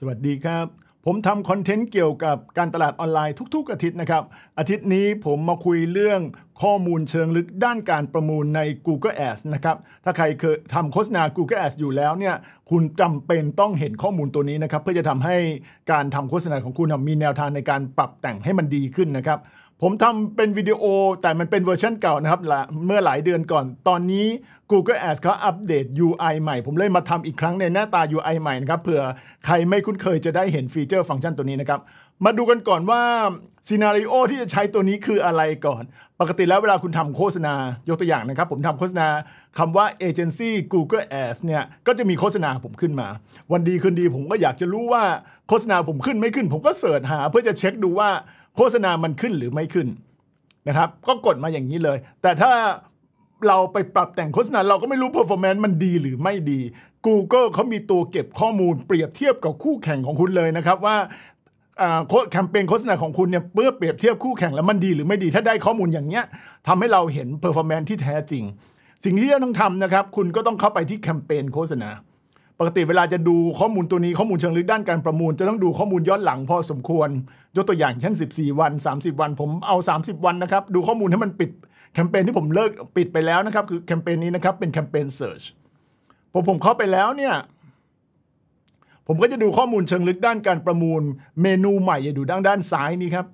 สวัสดีครับ ผมทำคอนเทนต์เกี่ยวกับการตลาดออนไลน์ทุกๆอาทิตย์นะครับ อาทิตย์นี้ผมมาคุยเรื่องข้อมูลเชิงลึกด้านการประมูลใน Google Ads นะครับ ถ้าใครเคยทำโฆษณา Google Ads อยู่แล้วเนี่ยคุณจำเป็นต้องเห็นข้อมูลตัวนี้นะครับ เพื่อจะทำให้การทำโฆษณาของคุณมีแนวทางในการปรับแต่งให้มันดีขึ้นนะครับผมทำเป็นวิดีโอแต่มันเป็นเวอร์ชันเก่านะครับเมื่อหลายเดือนก่อน ตอนนี้ Google Ads เขาอัปเดต UI ใหม่ ผมเลยมาทำอีกครั้งในหน้าตา UI ใหม่นะครับเผื่อใครไม่คุ้นเคยจะได้เห็นฟีเจอร์ฟังก์ชันตัวนี้นะครับ มาดูกันก่อนว่าซีนารีโอที่จะใช้ตัวนี้คืออะไรก่อน ปกติแล้วเวลาคุณทำโฆษณายกตัวอย่างนะครับ ผมทำโฆษณาคำว่า Agency Google Ads เนี่ยก็จะมีโฆษณาผมขึ้นมา วันดีคืนดีผมก็อยากจะรู้ว่าโฆษณาผมขึ้นไม่ขึ้น ผมก็เสิร์ชหา เพื่อจะเช็คดูว่าโฆษณามันขึ้นหรือไม่ขึ้นนะครับก็กดมาอย่างนี้เลย แต่ถ้าเราไปปรับแต่งโฆษณาเราก็ไม่รู้ performance มันดีหรือไม่ดี Google เขามีตัวเก็บข้อมูลเปรียบเทียบกับคู่แข่งของคุณเลยนะครับว่าแคมเปญโฆษณาของคุณเนี่ยเมื่อเปรียบเทียบคู่แข่งแล้วมันดีหรือไม่ดีถ้าได้ข้อมูลอย่างเนี้ยทำให้เราเห็น performance ที่แท้จริง สิ่งที่จะต้องทำนะครับคุณก็ต้องเข้าไปที่แคมเปญโฆษณาปกติเวลาจะดูข้อมูลตัวนี้ข้อมูลเชิงลึกด้านการประมูล จะต้องดูข้อมูลย้อนหลังพอสมควรยกตัวอย่างเช่น14 วัน 30 วัน ผมเอา 30 วันนะครับดูข้อมูลให้มันปิดแคมเปญที่ผมเลิกปิดไปแล้วนะครับ คือแคมเปญนี้นะครับเป็นแคมเปญเซิร์ชพอผมเข้าไปแล้วเนี่ยผมก็จะดูข้อมูลเชิงลึกด้านการประมูล เมนูใหม่จะดูด้านด้านซ้ายนี้ครับ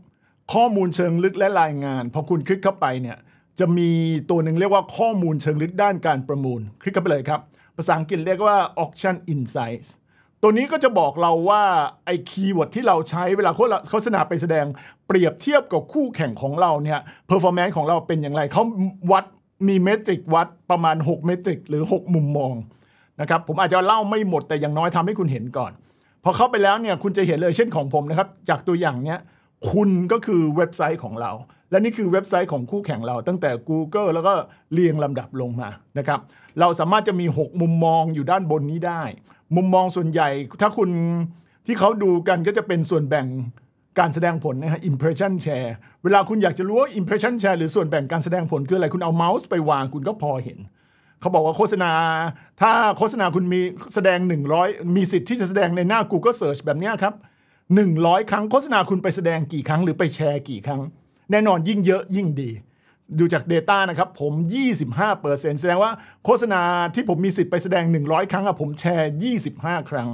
ข้อมูลเชิงลึกและรายงานพอคุณคลิกเข้าไปเนี่ยจะมีตัวหนึ่งเรียกว่าข้อมูลเชิงลึกด้านการประมูล คลิกเข้าไปเลยครับภาษาอังกฤษเรียกว่า auction insights ตัวนี้ก็จะบอกเราว่า ไอ้คีย์เวิร์ดที่เราใช้เวลาโฆษณาไปแสดงเปรียบเทียบกับคู่แข่งของเราเนี่ยเพอร์ฟอร์แมนซ์ของเราเป็นอย่างไร เขาวัดมีเมตริกวัดประมาณ6เมตริกหรือ 6 มุมมองนะครับผมอาจจะเล่าไม่หมดแต่อย่างน้อยทำให้คุณเห็นก่อน พอเข้าไปแล้วเนี่ยคุณจะเห็นเลยเช่นของผมนะครับจากตัวอย่างเนี้ยคุณก็คือเว็บไซต์ของเรา และนี่คือเว็บไซต์ของคู่แข่งเรา ตั้งแต่ Google แล้วก็เรียงลำดับลงมานะครับ เราสามารถจะมี 6 มุมมองอยู่ด้านบนนี้ได้ มุมมองส่วนใหญ่ถ้าคุณที่เขาดูกันก็จะเป็นส่วนแบ่งการแสดงผลนะฮะ impression share เวลาคุณอยากจะรู้ว่า impression share หรือส่วนแบ่งการแสดงผล คืออะไรคุณเอาเมาส์ไปวางคุณก็พอเห็นเขาบอกว่าโฆษณา ถ้าโฆษณาคุณมีแสดง 100 มีสิทธิ์ที่จะแสดงในหน้า Google Search แบบนี้ครับ100 ครั้งโฆษณาคุณไปแสดงกี่ครั้งหรือไปแชร์กี่ครั้ง แน่นอนยิ่งเยอะยิ่งดี ดูจาก Data นะครับ ผม 25%แสดงว่าโฆษณาที่ผมมีสิทธิ์ไปแสดง 100 ครั้งอะผมแชร์ 25 ครั้ง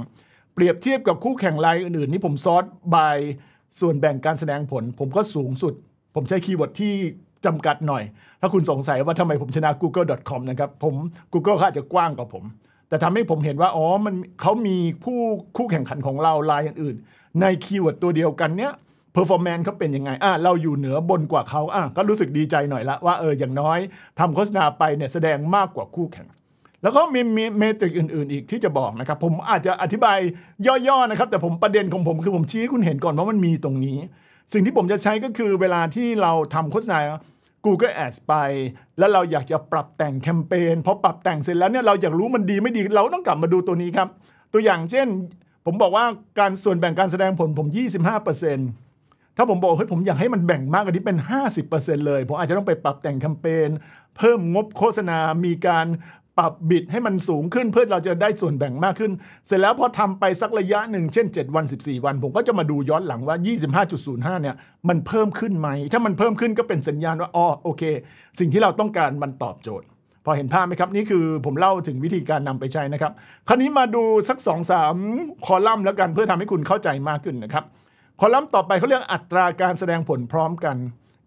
เปรียบเทียบกับคู่แข่งรายอื่น ๆ นี่ผมซอสบายส่วนแบ่งการแสดงผล ผมก็สูงสุด ผมใช้คีย์เวิร์ดที่จำกัดหน่อย ถ้าคุณสงสัยว่าทำไมผมชนะ google.com นะครับผม Google คขาอาจจะกว้างกว่าผมแต่ทำให้ผมเห็นว่าอ๋อมันเขามีผู้คู่แข่งขันของเรารายอื่นในคีย์เวิร์ดตัวเดียวกันเนี้ยเพอร์ฟอร์แมนซ์เขาเป็นยังไงอ่ะเราอยู่เหนือบนกว่าเขาอ่ะก็รู้สึกดีใจหน่อยละ ว่าเอออย่างน้อยทำโฆษณาไปเนี่ยแสดงมากกว่าคู่แข่งแล้วก็มีเมตริกอื่นๆอีกที่จะบอกนะครับ ผมอาจจะอธิบายย่อๆนะครับ แต่ผมประเด็นของผม คือผมชี้ให้คุณเห็นก่อนว่ามันมีตรงนี้ สิ่งที่ผมจะใช้ก็คือเวลาที่เราทำโฆษณา Google Ads ไป แล้วเราอยากจะปรับแต่งแคมเปญพอปรับแต่งเสร็จแล้วเนี่ยเราอยากรู้มันดีไม่ดี เราต้องกลับมาดูตัวนี้ครับตัวอย่างเช่นผมบอกว่าการส่วนแบ่งการแสดงผลผม 25%ถ้าผมบอกเฮ้ยผมอยากให้มันแบ่งมากกว่านี้เป็น 50%เลย ผมอาจจะต้องไปปรับแต่งแคมเปญเพิ่มงบโฆษณา มีการปรับบิดให้มันสูงขึ้น เพื่อเราจะได้ส่วนแบ่งมากขึ้น เสร็จแล้วพอทำไปสักระยะหนึ่งเช่น 7 วัน 14 วัน ผมก็จะมาดูย้อนหลังว่า 25.05 เนี่ย มันเพิ่มขึ้นไหม ถ้ามันเพิ่มขึ้นก็เป็นสัญญาณว่าอ๋อโอเค สิ่งที่เราต้องการมันตอบโจทย์พอเห็นภาพไหมครับ นี่คือผมเล่าถึงวิธีการนำไปใช้นะครับ คราวนี้มาดูสัก2มคอลัมน์แล้วกันเพื่อทำให้คุณเข้าใจมากขึ้นนะครับ คอลัมน์ต่อไปเขาเรียกอัตราการแสดงผลพร้อมกัน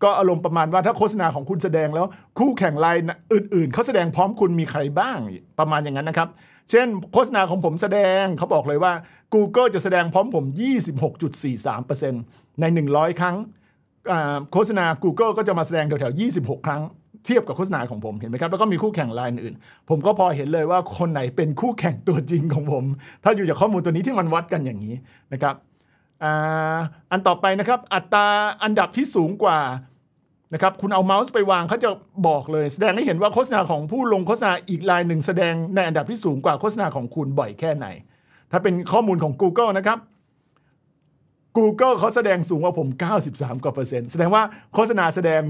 ก็อารมณ์ประมาณว่าถ้าโฆษณาของคุณแสดงแล้วคู่แข่งรายอื่น ๆ เขาแสดงพร้อมคุณมีใครบ้างประมาณอย่างนั้นนะครับเช่น โฆษณาของผมแสดงเขาบอกเลยว่า Google จะแสดงพร้อมผม26.43%ใน100 ครั้งโฆษณา Google ก็จะมาแสดงแถวๆ26 ครั้งเทียบกับโฆษณาของผมเห็นไหมครับแล้วก็มีคู่แข่งรายอื่น ผมก็พอเห็นเลยว่าคนไหนเป็นคู่แข่งตัวจริงของผม ถ้าอยู่จากข้อมูลตัวนี้ที่มันวัดกันอย่างนี้นะครับอันต่อไปนะครับอัตราอันดับที่สูงกว่านะครับคุณเอาเมาส์ไปวางเขาจะบอกเลย แสดงให้เห็นว่าโฆษณาของผู้ลงโฆษณาอีกรายหนึ่งแสดงในอันดับที่สูงกว่าโฆษณาของคุณบ่อยแค่ไหน ถ้าเป็นข้อมูลของ Google นะครับ Google เขาแสดงสูงกว่าผม 93 กว่าเปอร์เซ็นต์แสดงว่าโฆษณาแสดง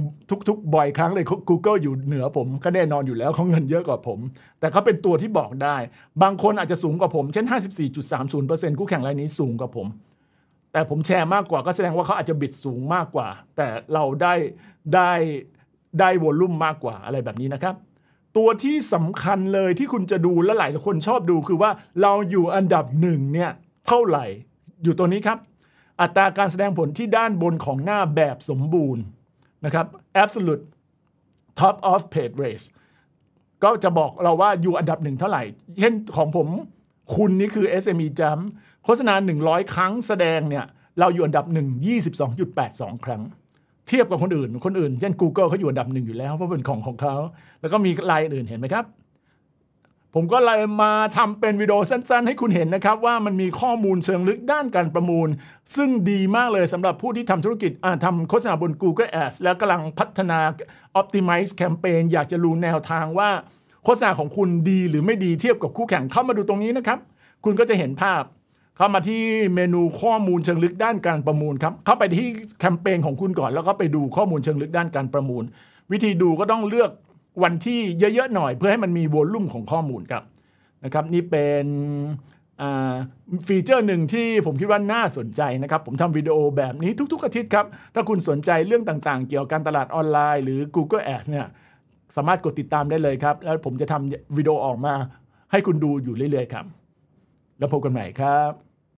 ทุก ๆ บ่อยครั้งเลย Google อยู่เหนือผมก็แน่นอนอยู่แล้วเขาเงินเยอะกว่าผม แต่เขาเป็นตัวที่บอกได้ บางคนอาจจะสูงกว่าผม เช่น 54.30เปอร์เซ็นต์คู่แข่งรายนี้สูงกว่าผม แต่ผมแชร์มากกว่าก็แสดงว่าเขาอาจจะบิดสูงมากกว่า แต่เราได้ได้ได้วอลลุ่มมากกว่าอะไรแบบนี้นะครับ ตัวที่สำคัญเลยที่คุณจะดูและหลายคนชอบดูคือว่าเราอยู่อันดับหนึ่งเนี่ยเท่าไหร่อยู่ตัวนี้ครับอัตราการแสดงผลที่ด้านบนของหน้าแบบสมบูรณ์นะครับ absolute top of page rate ก็จะบอกเราว่าอยู่อันดับหนึ่งเท่าไหร่ เช่นของผมคุณนี่คือ SME j u m โฆษณา100 ครั้งแสดงเนี่ย เราอยู่อันดับ 1 22.82 ครั้ง เทียบกับคนอื่นคนอื่น เช่น Google เขาอยู่อันดับหนึ่งอยู่แล้ว เพราะเป็นของของเขา แล้วก็มีรายอื่นเห็นไหมครับผมก็เลยมาทำเป็นวิดีโอสั้นๆ ให้คุณเห็นนะครับ ว่ามันมีข้อมูลเชิงลึกด้านการประมูล ซึ่งดีมากเลยสำหรับผู้ที่ทำธุรกิจทำโฆษณาบน Google Ads แล้วกำลังพัฒนา Optimize Campaign อยากจะรู้แนวทางว่า โฆษณาของคุณดีหรือไม่ดีเทียบกับคู่แข่งเข้ามาดูตรงนี้นะครับ คุณก็จะเห็นภาพ เข้ามาที่เมนูข้อมูลเชิงลึกด้านการประมูลครับเข้าไปที่แคมเปญของคุณก่อน แล้วก็ไปดูข้อมูลเชิงลึกด้านการประมูล วิธีดูก็ต้องเลือกวันที่เยอะ ๆ หน่อย เพื่อให้มันมีวอลลุ่มของข้อมูลครับนะครับ นี่เป็นฟีเจอร์หนึ่งที่ผมคิดว่าน่าสนใจนะครับ ผมทำวิดีโอแบบนี้ทุก ๆอาทิตย์ครับ ถ้าคุณสนใจเรื่องต่างๆ เกี่ยวกับการตลาดออนไลน์หรือ Google Ads เนี่ยสามารถกดติดตามได้เลยครับ แล้วผมจะทำวิดีโอออกมาให้คุณดูอยู่เรื่อย ๆครับ แล้วพบกันใหม่ครับ